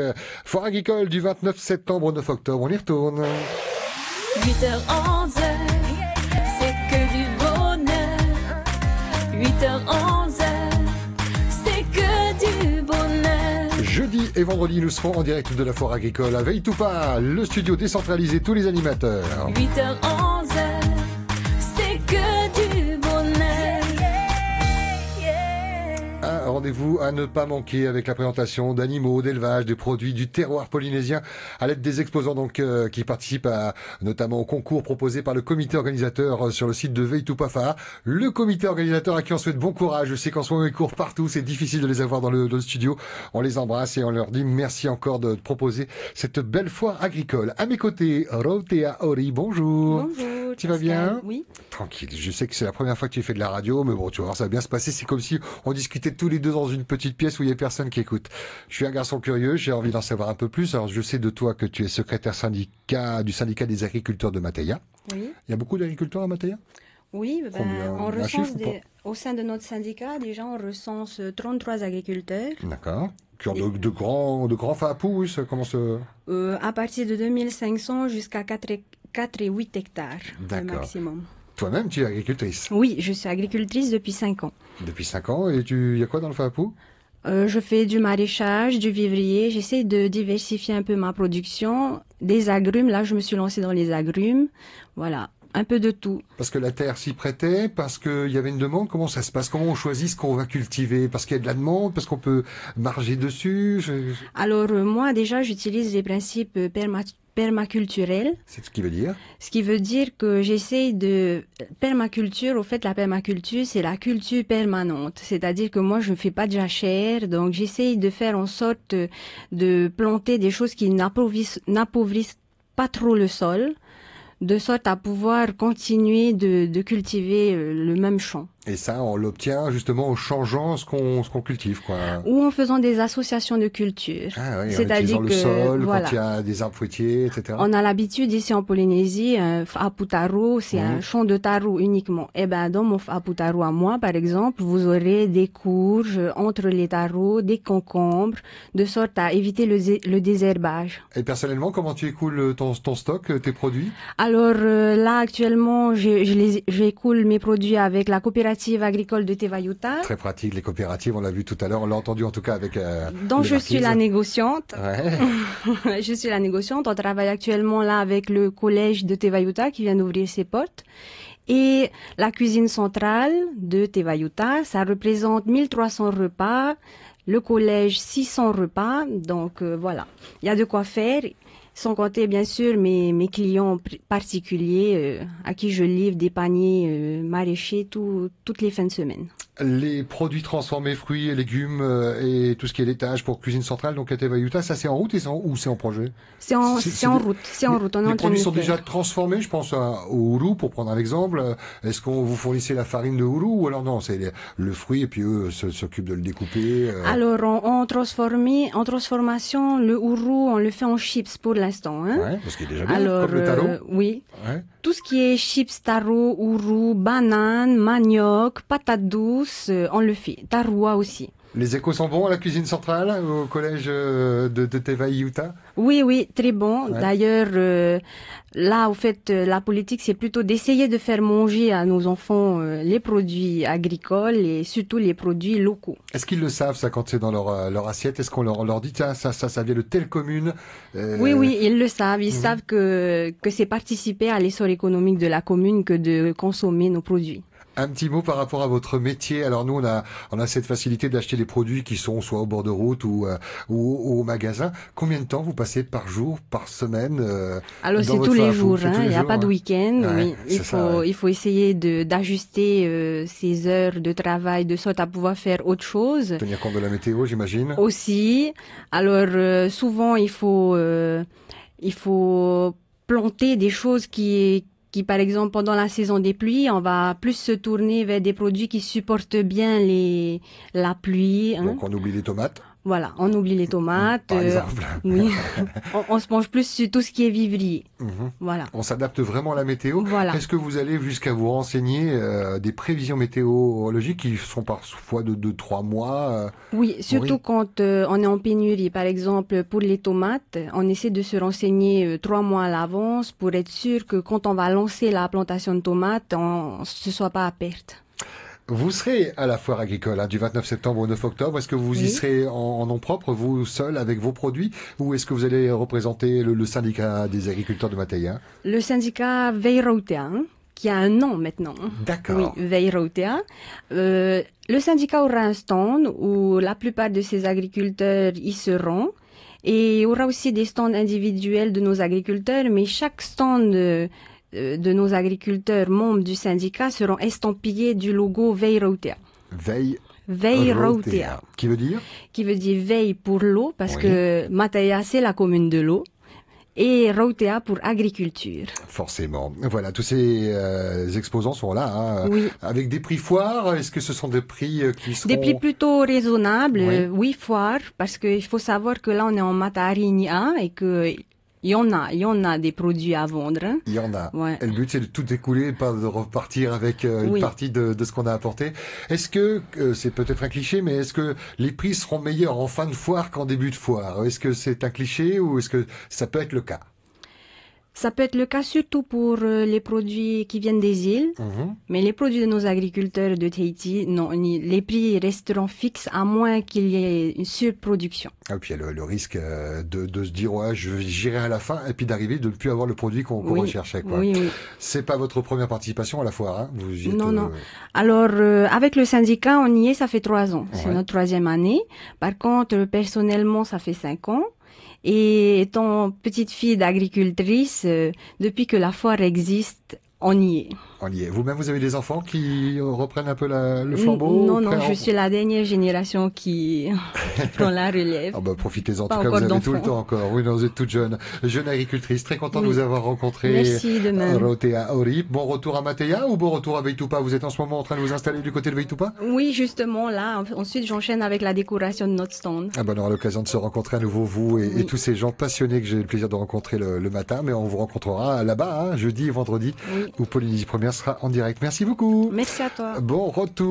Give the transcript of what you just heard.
Euh, foire agricole du 29 septembre au 9 octobre, on y retourne. 8h11, c'est que du bonheur. 8h11, c'est que du bonheur. Jeudi et vendredi, nous serons en direct de la foire agricole à Veille toupa le studio décentralisé, tous les animateurs. 8h11, rendez-vous à ne pas manquer avec la présentation d'animaux, d'élevage, des produits du terroir polynésien à l'aide des exposants donc euh, qui participent à, notamment au concours proposé par le comité organisateur euh, sur le site de Veille Toupafa. Le comité organisateur à qui on souhaite bon courage. Je sais qu'en ce moment ils courent partout, c'est difficile de les avoir dans le, studio. On les embrasse et on leur dit merci encore de proposer cette belle foire agricole. À mes côtés, Rotea Ori, bonjour. Bonjour. Tu vas bien Oui. Tranquille. Je sais que c'est la première fois que tu fais de la radio, mais bon, tu vas voir, ça va bien se passer. C'est comme si on discutait tous les deux dans une petite pièce où il n'y a personne qui écoute. Je suis un garçon curieux, j'ai envie d'en savoir un peu plus. Alors, je sais de toi que tu es secrétaire syndicat du syndicat des agriculteurs de Mateya. Oui. Il y a beaucoup d'agriculteurs à Mateya Oui, bah, au sein de notre syndicat, déjà, on recense 33 euh, agriculteurs. D'accord. De, de, grands, de grands fapous, comment se... Euh, à partir de 2500 jusqu'à 4 et, 4 et 8 hectares, le maximum. Toi-même, tu es agricultrice Oui, je suis agricultrice depuis 5 ans. Depuis 5 ans, et il y a quoi dans le FAPO euh, je fais du maraîchage, du vivrier, j'essaie de diversifier un peu ma production. Des agrumes, là je me suis lancée dans les agrumes, voilà, un peu de tout. Parce que la terre s'y prêtait, parce qu'il y avait une demande, comment ça se passe Comment on choisit ce qu'on va cultiver Parce qu'il y a de la demande, parce qu'on peut marger dessus Alors euh, moi déjà j'utilise les principes euh, permaculture permaculturelle. C'est ce qui veut dire Ce qui veut dire que j'essaye de... Permaculture, au fait, la permaculture, c'est la culture permanente. C'est-à-dire que moi, je ne fais pas de jachère, donc j'essaye de faire en sorte de planter des choses qui n'appauvrissent pas trop le sol, de sorte à pouvoir continuer de cultiver euh, le même champ. Et ça, on l'obtient justement en changeant ce qu'on cultive, quoi. Ou en faisant des associations de culture. Ah oui, C'est-à-dire que sol, quand il y a des arbres fruitiers, etc. On a l'habitude ici en Polynésie, un euh, faputaro, c'est un champ de tarou uniquement. Et eh ben dans mon faputaro à moi, par exemple, vous aurez des courges entre les tarots, des concombres, de sorte à éviter le, le désherbage. Et personnellement, comment tu écoules ton, ton stock, tes produits Alors euh, là, actuellement, j'écoule mes produits avec la coopération agricole de Tevayuta. Très pratique, les coopératives, on l'a vu tout à l'heure, on l'a entendu en tout cas avec... Euh, Donc je suis la négociante. je suis la négociante. On travaille actuellement là avec le collège de Tevayuta qui vient d'ouvrir ses portes. Et la cuisine centrale de Tevayuta, ça représente 1300 repas, le collège 600 repas. Donc euh, voilà, il y a de quoi faire. Sans compter, bien sûr, mes, mes clients particuliers euh, à qui je livre des paniers maraîchés euh, maraîchers toutes les fins de semaine. Les produits transformés, fruits et légumes euh, et tout ce qui est l'étage pour Cuisine Centrale, donc à Tevayuta, ça c'est en route et ou c'est en projet C'est en, c'est, en route, c'est en route. les produits sont déjà transformés, je pense au ourou, pour prendre un exemple. Est-ce qu'on vous fournissez la farine de ourou ou alors non, c'est le, fruit et puis eux s'occupent de le découper Alors on, transforme, en transformation, le ourou, on le fait en chips pour la l'instant. Hein. Ouais, parce qu'il est déjà bien, Alors, comme le tarot. Euh, oui. Ouais. Tout ce qui est chips, tarot, ourou, banane, manioc, patate douce, euh, on le fait. Taroua aussi. Les échos sont bons à la cuisine centrale, au collège euh, de, de Teva Utah Oui, oui, très bon. D'ailleurs, euh, là, au fait, euh, la politique, c'est plutôt d'essayer de faire manger à nos enfants les produits agricoles et surtout les produits locaux. Est-ce qu'ils le savent, ça, quand c'est dans leur, leur assiette Est-ce qu'on leur, dit, tiens, ça, ça, vient de telle commune Oui, oui, ils le savent. Ils mhm. savent que, que c'est participer à l'essor économique de la commune que de consommer nos produits. Un petit mot par rapport à votre métier. Alors nous, on a, on a cette facilité d'acheter des produits qui sont soit au bord de route euh, ou, ou, au magasin. Combien de temps vous passez par jour, par semaine euh, Alors c'est tous, hein. les jours. Hein, il n'y a pas de hein. week-end. il, faut, il faut essayer d'ajuster euh, ses heures de travail de sorte à pouvoir faire autre chose. Tenir compte de la météo, j'imagine. Aussi. Alors euh, souvent, il faut, il faut planter des choses qui qui, par exemple, pendant la saison des pluies, on va plus se tourner vers des produits qui supportent bien les, la pluie. Hein. Donc on oublie les tomates voilà, on oublie les tomates. Euh, oui. on, se penche plus sur tout ce qui est vivrier. Mhm. Voilà. On s'adapte vraiment à la météo. Est-ce que vous allez jusqu'à vous renseigner euh, des prévisions météorologiques qui sont parfois de 2-3 mois euh, Oui, surtout quand on est en pénurie. Par exemple, pour les tomates, on essaie de se renseigner 3 mois à l'avance pour être sûr que quand on va lancer la plantation de tomates, on ne soit pas à perte. Vous serez à la foire agricole hein, du 29 septembre au 9 octobre. Est-ce que vous y serez en, nom propre, vous seul, avec vos produits, ou est-ce que vous allez représenter le, syndicat des agriculteurs de Matéia hein Le syndicat Veirautéa, hein, qui a un nom maintenant. D'accord. Oui, Veirautéa. Euh, le syndicat aura un stand où la plupart de ces agriculteurs y seront. Et il y aura aussi des stands individuels de nos agriculteurs, mais chaque stand euh, euh, de nos agriculteurs membres du syndicat seront estampillés du logo Veille Veille Veille Routea. Qui veut dire Qui veut dire veille pour l'eau, parce que Mataya, c'est la commune de l'eau et Routea pour agriculture. Forcément. Voilà, tous ces euh, exposants sont là, hein. avec des prix foires. Est-ce que ce sont des prix euh, qui sont... Des prix plutôt raisonnables, oui, oui foires, parce qu'il faut savoir que là, on est en Matarigna et que il y en a, il y en a des produits à vendre. Il y en a. Ouais. le but, c'est de tout découler, pas de repartir avec euh, une partie de, de ce qu'on a apporté. Est-ce que, euh, c'est peut-être un cliché, mais est-ce que les prix seront meilleurs en fin de foire qu'en début de foire Est-ce que c'est un cliché ou est-ce que ça peut être le cas ça peut être le cas surtout pour euh, les produits qui viennent des îles, mhm. mais les produits de nos agriculteurs de Tahiti, non, les prix resteront fixes à moins qu'il y ait une surproduction. et ah, puis il y a le, risque euh, de, se dire, ouais, j'irai à la fin, et puis d'arriver de ne plus avoir le produit qu'on recherchait. Quoi. Oui, C'est pas votre première participation à la foire, hein Vous Non, non. Euh, Alors, avec le syndicat, on y est, ça fait trois ans. C'est notre troisième année. Par contre, personnellement, ça fait cinq ans. Et ton petite fille d'agricultrice, euh, depuis que la foire existe, on y est on Vous-même, vous avez des enfants qui reprennent un peu le flambeau Non, non, je suis la dernière génération qui prend la relève. Ah bah, profitez-en, en tout cas, vous avez tout le temps encore. Oui, non, vous êtes toute jeune. Jeune agricultrice, très content de vous avoir rencontré. Merci, de Rotea Bon retour à Matéa ou bon retour à Veitoupa Vous êtes en ce moment en train de vous installer du côté de Veitoupa Oui, justement, là. Ensuite, j'enchaîne avec la décoration de notre stand. Ah ben, on aura l'occasion de se rencontrer à nouveau, vous et, tous ces gens passionnés que j'ai le plaisir de rencontrer le, matin. Mais on vous rencontrera là-bas, hein, jeudi et vendredi, ou Polynésie Première sera en direct. Merci beaucoup. Merci à toi. Bon retour.